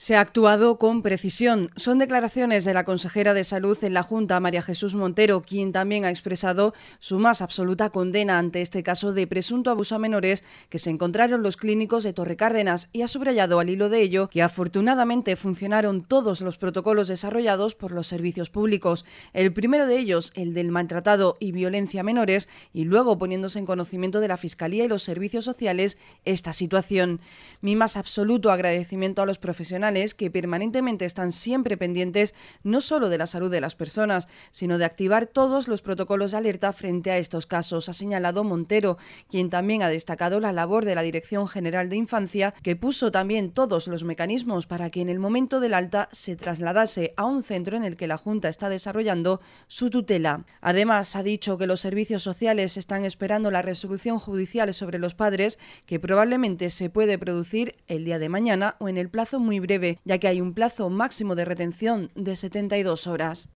Se ha actuado con precisión. Son declaraciones de la consejera de Salud en la Junta, María Jesús Montero, quien también ha expresado su más absoluta condena ante este caso de presunto abuso a menores que se encontraron los clínicos de torre cárdenas y ha subrayado al hilo de ello que afortunadamente funcionaron todos los protocolos desarrollados por los servicios públicos. El primero de ellos, el del maltratado y violencia a menores, y luego poniéndose en conocimiento de la Fiscalía y los servicios sociales esta situación. Mi más absoluto agradecimiento a los profesionales que permanentemente están siempre pendientes no solo de la salud de las personas, sino de activar todos los protocolos de alerta frente a estos casos, ha señalado Montero, quien también ha destacado la labor de la Dirección General de Infancia, que puso también todos los mecanismos para que en el momento del alta se trasladase a un centro en el que la Junta está desarrollando su tutela. Además, ha dicho que los servicios sociales están esperando la resolución judicial sobre los padres, que probablemente se puede producir el día de mañana o en el plazo muy breve ya que hay un plazo máximo de retención de 72 horas.